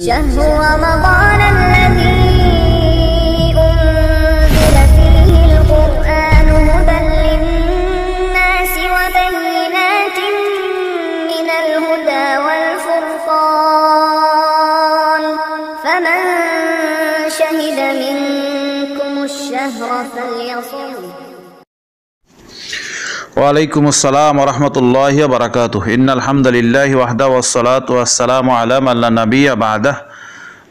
شهر رمضان الذي ওয়ালাইকুম আসসালাম রহমতুল্লাহ বারাকাত ইন্নাল হামদুলিল্লাহ ওয়াহদা ওয়াসালাত ওয়াসালাম আলাম আল্লাহ নবী আবাদাহ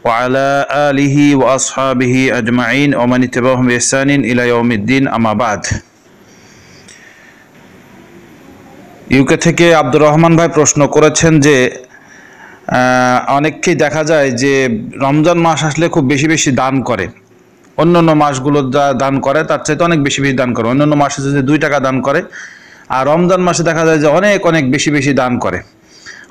ওয়ালা আলিহি ওয়াসহাবিহি আজমাইন ওমান ইতবাহম ইহসানিন ইলা ইয়াউমিদ্দিন আমাবাদ ইউকে থেকে আব্দুর রহমান ভাই প্রশ্ন করেছেন যে অনেককেই দেখা যায় যে রমজান মাস আসলে খুব বেশি বেশি দান করে অন্য অন্য মাসগুলো দান করে তার চাইতে অনেক বেশি বেশি দান করে অন্যান্য মাসে যদি দুই টাকা দান করে আর রমজান মাসে দেখা যায় যে অনেক অনেক বেশি বেশি দান করে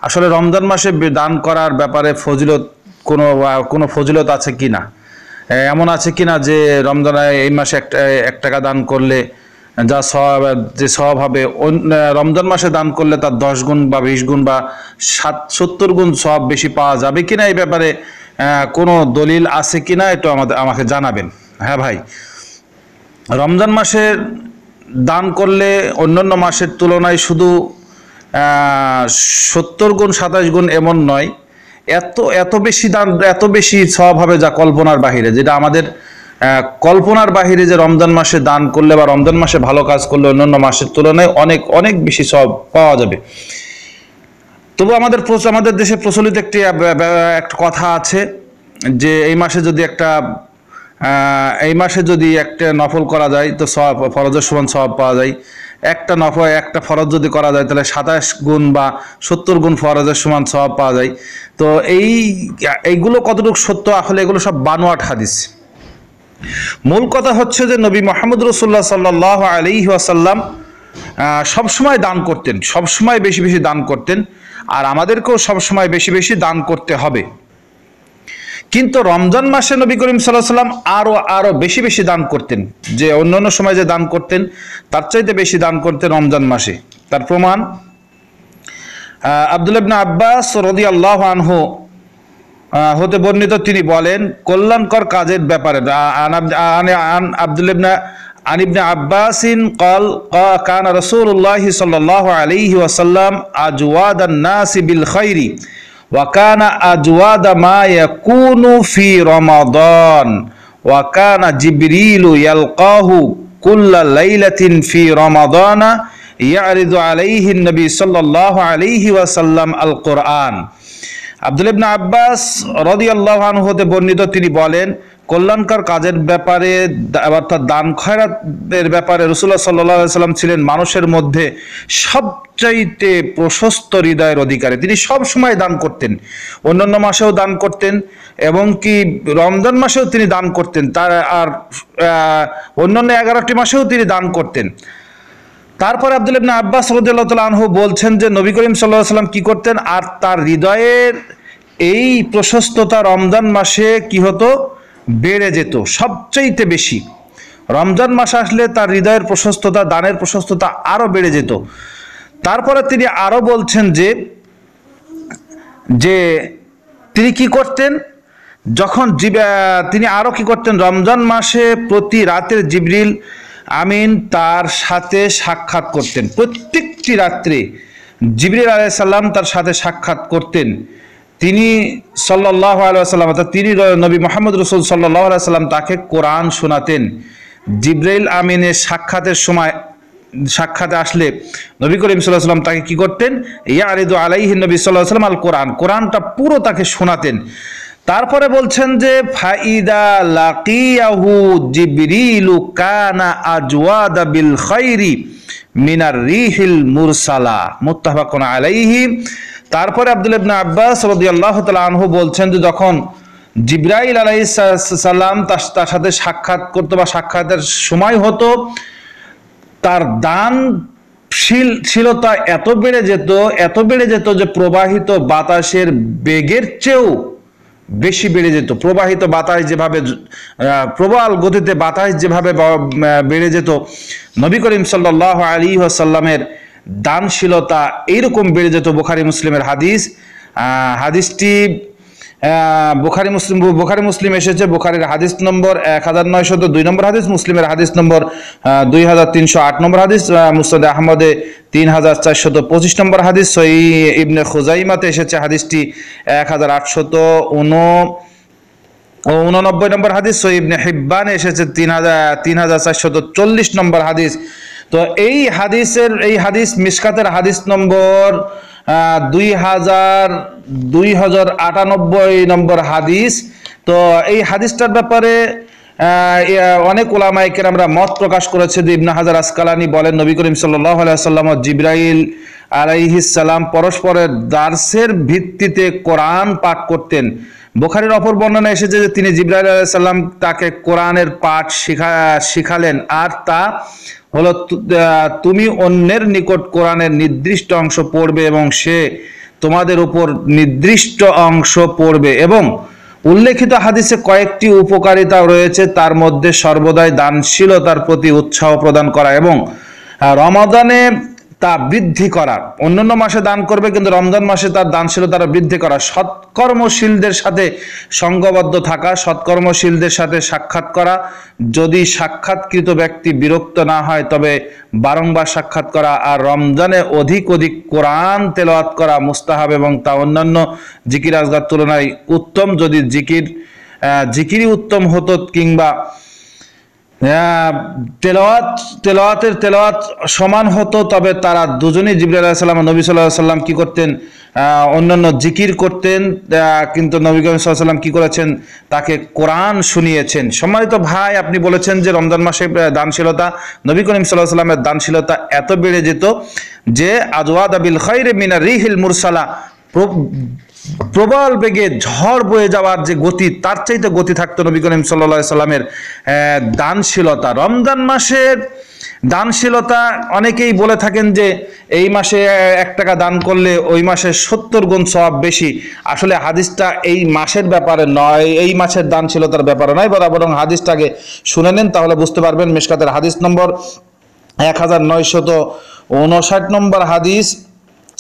আসলে রমজান মাসে দান করার ব্যাপারে ফজিলত কোনো কোনো ফজিলত আছে কি না এমন আছে কি না যে রমজানে এই মাসে একটা এক টাকা দান করলে যা স্বভাব যে স্বভাব হবে রমজান মাসে দান করলে তার দশ গুণ বা বিশ গুণ বা সাত সত্তর গুণ সব বেশি পাওয়া যাবে কি না এই ব্যাপারে কোনো দলিল আছে কি না এটা আমাদের আমাকে জানাবেন হ্যাঁ ভাই রমজান মাসের দান করলে অন্যান্য মাসের তুলনায় শুধু সত্তর গুণ সাতাশ গুণ এমন নয় এত এত বেশি দান এত বেশি সব হবে যা কল্পনার বাহিরে যেটা আমাদের কল্পনার বাহিরে যে রমজান মাসে দান করলে বা রমজান মাসে ভালো কাজ করলে অন্যান্য মাসের তুলনায় অনেক অনেক বেশি সব পাওয়া যাবে তবু আমাদের আমাদের দেশে প্রচলিত একটি একটা কথা আছে যে এই মাসে যদি একটা এই মাসে যদি একটা নফল করা যায় তো সব ফরজের সমান সব পাওয়া যায় একটা নফল একটা ফরজ যদি করা যায় তাহলে সাতাশ গুণ বা সত্তর গুণ ফরজের সমান সব পাওয়া যায় তো এই এইগুলো কতটুকু সত্য আসলে এগুলো সব বানোয়াট হাদিস মূল কথা হচ্ছে যে নবী মোহাম্মদ রসুল্লাহ সাল্লাহ আলি ওয়াসাল্লাম সবসময় দান করতেন সবসময় বেশি বেশি দান করতেন আর আমাদেরকেও সবসময় বেশি বেশি দান করতে হবে কিন্তু রমজান মাসে নবী করিম সাল্লাহ সাল্লাম আরও আরও বেশি বেশি দান করতেন যে অন্য অন্য সময় যে দান করতেন তার চাইতে বেশি দান করতেন রমজান মাসে তার প্রমাণ আবদুল্লাবিন আব্বাস রদি আল্লাহ আনহু হতে বর্ণিত তিনি বলেন কল্যাণকর কাজের ব্যাপারে আবদুল্লাবিনা আনিবনা আব্বাসিন কল কান রসুল্লাহ সাল্লাহ আলিহি ওয়াসাল্লাম আজওয়াদ নাসি নাসিবিল খৈরি وكان أجواد ما يكون في رمضان وكان جبريل يلقاه كل ليلة في رمضان يعرض عليه النبي صلى الله عليه وسلم القرآن আব্দুল بن عباس رضي الله হতে বর্ণিত তিনি বলেন কল্যাণকর কাজের ব্যাপারে অর্থাৎ দান খয়রাতের ব্যাপারে রসুল্লাহ সাল্লাহ সাল্লাম ছিলেন মানুষের মধ্যে সবচাইতে প্রশস্ত হৃদয়ের অধিকারী তিনি সব সময় দান করতেন অন্যান্য মাসেও দান করতেন এবং কি রমজান মাসেও তিনি দান করতেন তার আর অন্যান্য এগারোটি মাসেও তিনি দান করতেন তারপরে আব্দুল ইবনা আব্বাস রদুল্লাহ তাল আনহু বলছেন যে নবী করিম সাল্লাহ সাল্লাম কী করতেন আর তার হৃদয়ের এই প্রশস্ততা রমজান মাসে কি হতো বেড়ে যেত সবচাইতে বেশি রমজান মাস আসলে তার হৃদয়ের প্রশস্ততা দানের প্রশস্ততা আরও বেড়ে যেত তারপরে তিনি আরও বলছেন যে যে তিনি কি করতেন যখন তিনি আরও কি করতেন রমজান মাসে প্রতি রাতের জিবরিল আমিন তার সাথে সাক্ষাৎ করতেন প্রত্যেকটি রাত্রে জিবরিল আলাইসাল্লাম তার সাথে সাক্ষাৎ করতেন তিনি সাল্লাহ আলাইসাল্লাম অর্থাৎ তিনি নবী মোহাম্মদ রসুল সাল্লাহ আলাইসাল্লাম তাকে কোরআন শোনাতেন জিব্রাইল আমিনের সাক্ষাতের সময় সাক্ষাতে আসলে নবী করিম সাল্লাহ সাল্লাম তাকে কি করতেন আলিদু আলাইহি নবী সাল্লাহ সাল্লাম আল কোরআন কোরআনটা পুরো তাকে শোনাতেন তারপরে বলছেন যে ফাইদা লাকিয়াহু জিবরিলু কানা আজওয়াদা বিল খৈরি মিনার রিহিল মুরসালা মুত্তাফাকুন আলাইহি তারপরে আব্দুল ইবনা আব্বাস রদিয়াল্লাহ তালা আনহু বলছেন যে যখন জিব্রাইল আলাই সাল্লাম তার সাথে সাক্ষাৎ করতো বা সাক্ষাতের সময় হতো তার দান শীলতা এত বেড়ে যেত এত বেড়ে যেত যে প্রবাহিত বাতাসের বেগের চেয়েও বেশি বেড়ে যেত প্রবাহিত বাতাস যেভাবে প্রবল গতিতে বাতাস যেভাবে বেড়ে যেত নবী করিম সাল্লাহ আলী সাল্লামের দানশীলতা এইরকম বেড়ে যেত বোখারি মুসলিমের হাদিস হাদিসটি বোখারি মুসলিম বোখারি মুসলিম এসেছে বোখারির হাদিস নম্বর এক হাজার নয়শত দুই নম্বর হাদিস মুসলিমের হাদিস নম্বর দুই হাজার তিনশো আট নম্বর হাদিস মুসাদ আহমদে তিন হাজার চারশত পঁচিশ নম্বর হাদিস সই ইবনে খোজাইমাতে এসেছে হাদিসটি এক হাজার আটশত উন উননব্বই নম্বর হাদিস সই ইবনে হিব্বানে এসেছে তিন হাজার তিন হাজার চারশত চল্লিশ নম্বর হাদিস তো এই হাদিসের এই হাদিস মিসকাতের হাদিস নম্বর দুই হাজার দুই হাজার আটানব্বই নম্বর হাদিস তো এই হাদিসটার ব্যাপারে অনেক ওলামাইকের আমরা মত প্রকাশ করেছে যে ইবনা হাজার আসকালানি বলেন নবী করিম সাল্লাহ আলাইসাল্লাম জিব্রাইল আলাইহিসাল্লাম পরস্পরের দার্সের ভিত্তিতে কোরআন পাঠ করতেন বোখারের অপর বর্ণনা এসেছে যে তিনি জিব্রাইল আলাইসাল্লাম তাকে কোরআনের পাঠ শিখা শিখালেন আর তা হলো তুমি অন্যের নিকট কোরআনের নির্দিষ্ট অংশ পড়বে এবং সে তোমাদের উপর নির্দিষ্ট অংশ পড়বে এবং উল্লেখিত হাদিসে কয়েকটি উপকারিতা রয়েছে তার মধ্যে সর্বদাই দানশীলতার প্রতি উৎসাহ প্রদান করা এবং রমাদানে তা বৃদ্ধি করা অন্যান্য মাসে দান করবে কিন্তু রমজান মাসে তার দানশীলতা বৃদ্ধি করা সৎকর্মশীলদের সাথে সঙ্গবদ্ধ থাকা সৎকর্মশীলদের সাথে সাক্ষাৎ করা যদি সাক্ষাৎকৃত ব্যক্তি বিরক্ত না হয় তবে বারংবার সাক্ষাৎ করা আর রমজানে অধিক অধিক কোরআন তেলাওয়াত করা মুস্তাহাব এবং তা অন্যান্য জিকির আজগার তুলনায় উত্তম যদি জিকির জিকিরই উত্তম হতো কিংবা হ্যাঁ, তেলাওয়াত তেলাওয়াতের তেলাওয়াত সমান হতো তবে তারা দুজনেই জিবরি আলাহ সাল্লাম নবী সাল্লাহ সাল্লাম কী করতেন অন্যান্য জিকির করতেন কিন্তু নবী করিম সাল্লাম কী করেছেন তাকে কোরআন শুনিয়েছেন সম্মানিত ভাই আপনি বলেছেন যে রমজান মাসে দানশীলতা নবী করিম সাল্লাহ সাল্লামের দানশীলতা এত বেড়ে যেত যে আজওয়াদ আবিল খৈরে মিনা রিহিল মুরসালা প্রবল বেগে ঝড় বয়ে যাওয়ার যে গতি তার চাইতে গতি থাকতো নবী করিম সাল্লা সাল্লামের দানশীলতা রমজান মাসের দানশীলতা অনেকেই বলে থাকেন যে এই মাসে এক টাকা দান করলে ওই মাসে সত্তর গুণ সব বেশি আসলে হাদিসটা এই মাসের ব্যাপারে নয় এই মাসের দানশীলতার ব্যাপারে নয় বরং হাদিসটাকে শুনে নেন তাহলে বুঝতে পারবেন মিশকাতের হাদিস নম্বর এক হাজার নয়শত উনষাট নম্বর হাদিস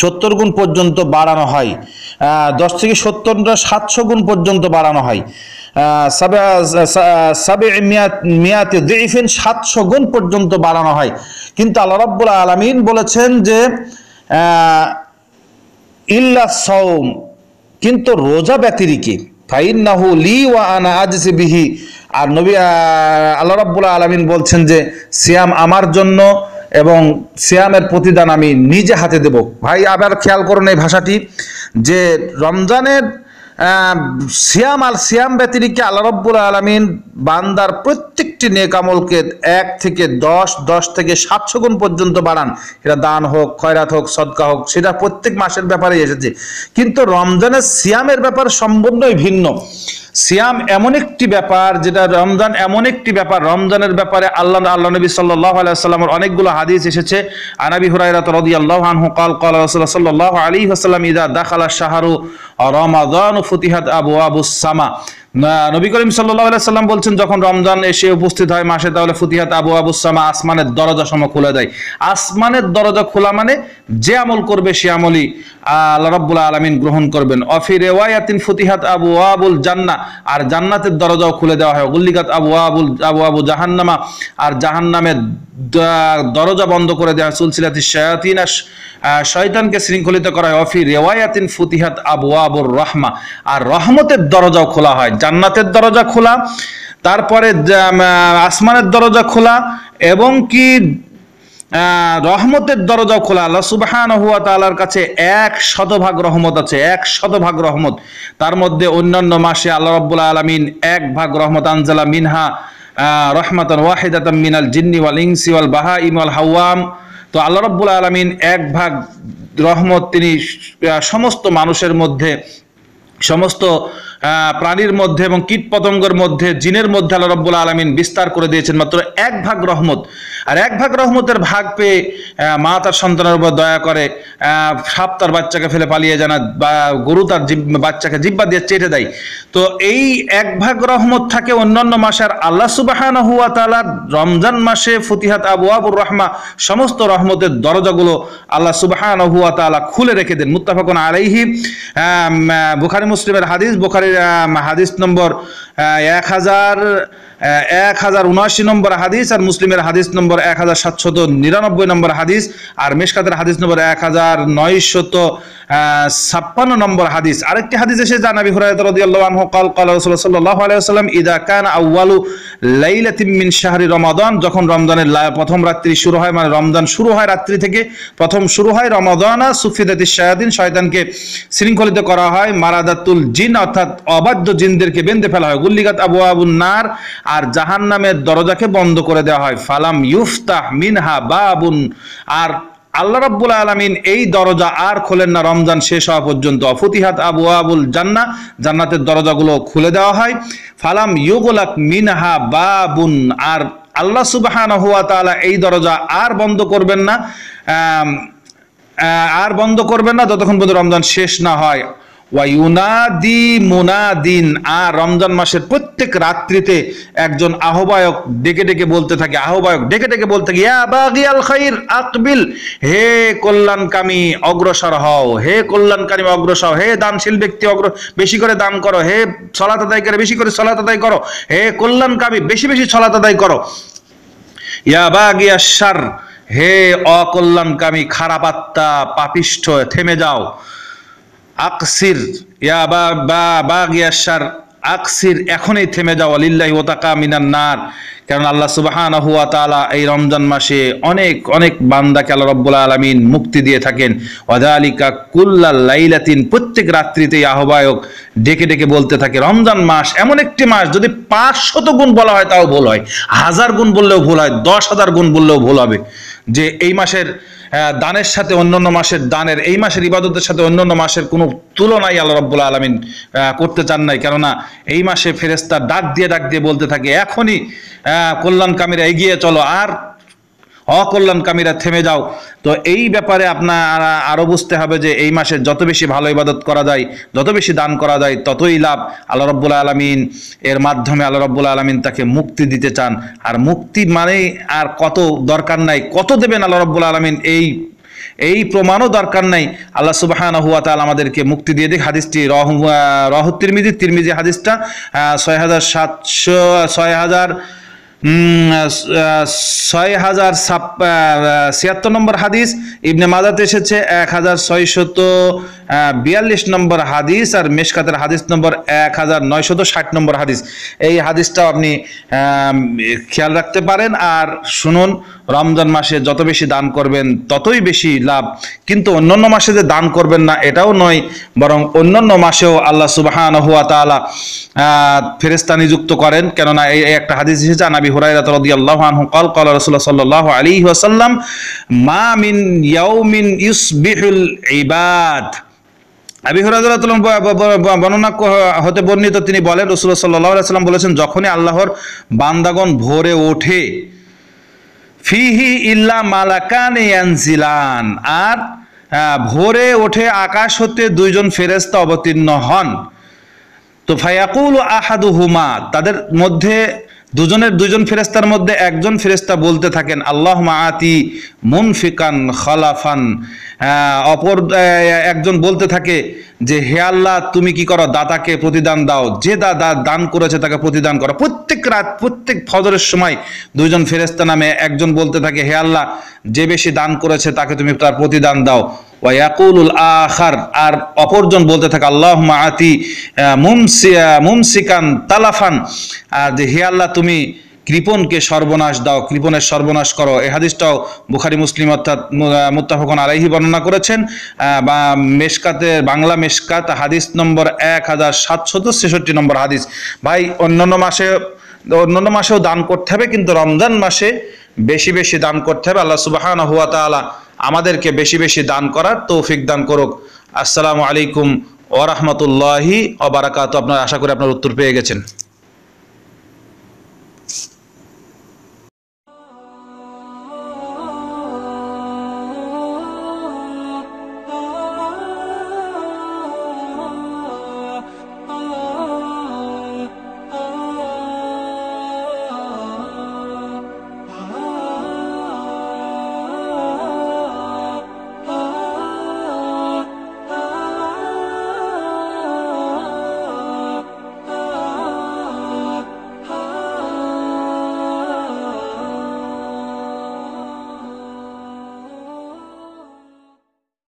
সত্তর গুণ পর্যন্ত বাড়ানো হয় দশ থেকে সত্তরটা সাতশো গুণ পর্যন্ত বাড়ানো হয় সাবে মেয়াতে দেইফেন সাতশো গুণ পর্যন্ত বাড়ানো হয় কিন্তু আল্লাহ রব্বুল আলমিন বলেছেন যে ইল্লা সৌম কিন্তু রোজা ব্যতিরিকে লি বিহি আর নবী আল্লাহ রব্বুল আলমিন বলছেন যে সিয়াম আমার জন্য এবং সিয়ামের প্রতিদান আমি নিজে হাতে দেব ভাই আবার খেয়াল করুন এই ভাষাটি যে রমজানের সিয়াম আল সিয়াম ব্যতিরিকে আল্লাহ রব্বুল আলমিন বান্দার প্রত্যেকটি নেকামলকে এক থেকে দশ দশ থেকে সাতশো গুণ পর্যন্ত বাড়ান সেটা দান হোক খয়রাত হোক সদকা হোক সেটা প্রত্যেক মাসের ব্যাপারে এসেছে কিন্তু রমজানের সিয়ামের ব্যাপার সম্পূর্ণই ভিন্ন সিয়াম এমন একটি ব্যাপার যেটা রমজান এমন একটি ব্যাপার রমজানের ব্যাপারে আল্লাহ আল্লাহ নবী সাল্লাহ আলাইসাল্লামের অনেকগুলো হাদিস এসেছে আনাবি হুরাইরা তরদি আল্লাহ কাল কাল রসুল্লাহ সাল্লাহ আলী হাসালাম ইদা দাখালা শাহরু রমাদান ফতিহাদ আবু আবু সামা নবী করিম সাল্লাম বলছেন যখন রমজান এসে উপস্থিত হয় মাসে তাহলে ফুতিহাত আবু আবুসামা আসমানের দরজা সম খোলা দেয় আসমানের দরজা খোলা মানে যে আমল করবে সে আমলই আল্লাহ রব্বুল্লা আলমিন গ্রহণ করবেন অফি রেওয়ায়াতিন ফুতিহাত আবু আবুল জান্না আর জান্নাতের দরজাও খুলে দেওয়া হয় গুল্লিকাত আবু আবুল আবু আবু জাহান্নামা আর জাহান্নামের দরজা বন্ধ করে দেওয়া হয় সুলসিলাতি শয়তানকে শৃঙ্খলিত করা হয় অফি রেওয়ায়াতিন ফুতিহাত আবু আবুর রহমা আর রহমতের দরজাও খোলা হয় জান্নাতের দরজা খোলা তারপরে আসমানের দরজা খোলা এবং কি রহমতের দরজা খোলা আল্লাহ সুবাহান হুয়া তালার কাছে এক শতভাগ রহমত আছে এক শতভাগ রহমত তার মধ্যে অন্যান্য মাসে আল্লাহ রব্বুল্লা আলমিন এক ভাগ রহমত আনজালা মিনহা রহমতন ওয়াহিদাতাম মিনাল জিন্নি ওয়াল ইংসি ওয়াল বাহা ইমাল হাওয়াম তো আল্লাহ রব্বুল আলমিন এক ভাগ রহমত তিনি সমস্ত মানুষের মধ্যে সমস্ত প্রাণীর মধ্যে এবং কীট পতঙ্গের মধ্যে জিনের মধ্যে আল্লাহ রব্বুল আলমিন বিস্তার করে দিয়েছেন মাত্র এক ভাগ রহমত আর এক ভাগ রহমতের ভাগ পেয়ে মা তার সন্তানের উপর দয়া করে সাপ তার বাচ্চাকে ফেলে পালিয়ে যায় বা গরু তার বাচ্চাকে জিব্বা দিয়ে চেটে দেয় তো এই এক ভাগ রহমত থাকে অন্যান্য মাসে আর আল্লাহ সুবাহান হুয়া তালার রমজান মাসে ফতিহাত আবু আবুর রহমা সমস্ত রহমতের দরজাগুলো আল্লাহ সুবাহান হুয়া তালা খুলে রেখে দেন মুত্তাফাকুন আলাইহি বুখারি মুসলিমের হাদিস বুখারি हादिस नम्बर एक हज़ार এক হাজার উনআশি নম্বর হাদিস আর মুসলিমের হাদিস নম্বর এক হাজার সাতশত নিরানব্বই নম্বর হাদিস আর মেশকাতের হাদিস নম্বর এক হাজার নয়শত ছাপ্পান্ন নম্বর হাদিস আরেকটি হাদিস এসে যান নবী হুরায়ত রাদিয়াল্লাহু আনহু কাল কাল রাসূল সাল্লাল্লাহু আলাইহি ওয়াসাল্লাম ইদা কান আউয়ালু লাইলাতিন মিন শাহরি রমাদান যখন রমজানের প্রথম রাত্রি শুরু হয় মানে রমজান শুরু হয় রাত্রি থেকে প্রথম শুরু হয় রমাদান সুফিদাতিস শায়াতিন শয়তানকে শৃঙ্খলিত করা হয় মারাদাতুল জিন অর্থাৎ অবাধ্য জিনদেরকে বেঁধে ফেলা হয় গুল্লিকাত আবওয়াবুন নার আর জাহান নামের দরজাকে বন্ধ করে দেওয়া হয় ফালাম ইউফতাহ মিনহা বাবুন আর আল্লাহ রাব্বুল আলমিন এই দরজা আর খোলেন না রমজান শেষ হওয়া পর্যন্ত অফতিহাত আবু আবুল জান্না জান্নাতের দরজাগুলো খুলে দেওয়া হয় ফালাম ইউগুলাক মিনহা বাবুন আর আল্লাহ সুবাহান হুয়া তালা এই দরজা আর বন্ধ করবেন না আর বন্ধ করবেন না যতক্ষণ পর্যন্ত রমজান শেষ না হয় আর রমজান মাসের প্রত্যেক রাত্রিতে একজন আহ্বায়ক ডেকে ডেকে বলতে থাকে আহ্বায়ক ডেকে ডেকে বলতে থাকি ইয়া বাগি আল খাইর আকবিল হে কল্যাণকামী অগ্রসর হও হে কল্যাণকামী অগ্রসর হে দানশীল ব্যক্তি অগ্র বেশি করে দান করো হে সলাত আদায় করে বেশি করে সলাত আদায় করো হে কল্যাণকামী বেশি বেশি সলাত আদায় করো ইয়া বাগি আশার হে অকল্যাণকামী খারাপ আত্মা পাপিষ্ঠ থেমে যাও আকসির ইয়া বা বা বাগিয়াশার আকসির এখনই থেমে যাও লিল্লাহি ওতাকা মিনান নার কারণ আল্লাহ সুবাহান হুয়া তালা এই রমজান মাসে অনেক অনেক বান্দাকে আল্লাহ রব্বুল আলমিন মুক্তি দিয়ে থাকেন অদালিকা কুল্লা লাইলাতিন প্রত্যেক রাত্রিতেই আহ্বায়ক ডেকে ডেকে বলতে থাকে রমজান মাস এমন একটি মাস যদি পাঁচশত গুণ বলা হয় তাও ভুল হয় হাজার গুণ বললেও ভুল হয় দশ হাজার গুণ বললেও ভুল হবে যে এই মাসের হ্যাঁ, দানের সাথে অন্যান্য মাসের দানের এই মাসের ইবাদতের সাথে অন্যান্য মাসের কোনো তুলনাই আল্লাহ রব্বুল আলমিন করতে চান নাই কেননা এই মাসে ফেরেস্তা ডাক দিয়ে ডাক দিয়ে বলতে থাকে এখনই কল্যাণকামীরা এগিয়ে চলো আর অকল্যাণকামীরা থেমে যাও তো এই ব্যাপারে আপনার আরও বুঝতে হবে যে এই মাসে যত বেশি ভালো ইবাদত করা যায় যত বেশি দান করা যায় ততই লাভ আল্লাহ রব্বুল আলমিন এর মাধ্যমে আল্লাহ রব্বুল আলমিন তাকে মুক্তি দিতে চান আর মুক্তি মানে আর কত দরকার নাই কত দেবেন আল্লাহ রব্বুল আলমিন এই এই প্রমাণও দরকার নাই আল্লাহ সুবাহান হুয়া তাল আমাদেরকে মুক্তি দিয়ে দিক হাদিসটি রহ রহ তিরমিজি তিরমিজি হাদিসটা ছয় হাজার সাতশো ছয় হাজার ছয় হাজার ছিয়াত্তর নম্বর হাদিস ইবনে মাজাতে এসেছে এক হাজার ছয়শত বিয়াল্লিশ নম্বর হাদিস আর মেশকাতের হাদিস নম্বর এক হাজার নয়শত ষাট নম্বর হাদিস এই হাদিসটাও আপনি খেয়াল রাখতে পারেন আর শুনুন রমজান মাসে যত বেশি দান করবেন ততই বেশি লাভ কিন্তু অন্যান্য মাসে যে দান করবেন না এটাও নয় বরং অন্যান্য মাসেও আল্লাহ সুবাহান হুয়া তালা ফেরেস্তা নিযুক্ত করেন কেননা এই একটা হাদিস হিসেবে আনাবি হুরাইরাত রদি কল কল রসুল্লাহ সাল্লাহ আলী আসাল্লাম মা মিন ইয়াউমিন ইউসবিহুল ইবাদ আবি হরাজুল্লাহ বর্ণনা হতে বর্ণিত তিনি বলেন রসুল্লাহ সাল্লাহ সাল্লাম বলেছেন যখনই আল্লাহর বান্দাগন ভোরে ওঠে ফিহি ইল্লা মালাকান ইয়ানজিলান আর ভোরে ওঠে আকাশ হতে দুইজন ফেরেস্তা অবতীর্ণ হন তো ফায়াকুল আহাদু হুমা তাদের মধ্যে দুজনের দুজন ফেরেস্তার মধ্যে একজন ফেরেস্তা বলতে থাকেন আল্লাহ আতি মুনফিকান খালাফান অপর একজন বলতে থাকে যে হে আল্লাহ তুমি কি করো দাতাকে প্রতিদান দাও যে দাদা দান করেছে তাকে প্রতিদান করো প্রত্যেক রাত প্রত্যেক ফজরের সময় দুইজন ফেরেস্তা নামে একজন বলতে থাকে হে আল্লাহ যে বেশি দান করেছে তাকে তুমি তার প্রতিদান দাও আখার আর অপরজন বলতে থাকে আল্লাহ আতি মুমসি মুমসিকান তালাফান যে হে আল্লাহ তুমি কৃপনকে সর্বনাশ দাও কৃপণের সর্বনাশ করো এ হাদিসটাও বুখারি মুসলিম অর্থাৎ মুত্তাফাকুন আলাইহি বর্ণনা করেছেন বা মেশকাতে বাংলা মেশকাত হাদিস নম্বর এক হাজার সাতশত ছেষট্টি নম্বর হাদিস ভাই অন্যান্য মাসে অন্যান্য মাসেও দান করতে হবে কিন্তু রমজান মাসে বেশি বেশি দান করতে হবে আল্লাহ সুবাহান হুয়া তালা আমাদেরকে বেশি বেশি দান করার তৌফিক দান করুক আসসালামু আলাইকুম ওরহমতুল্লাহি অবারাকাত আপনার আশা করি আপনার উত্তর পেয়ে গেছেন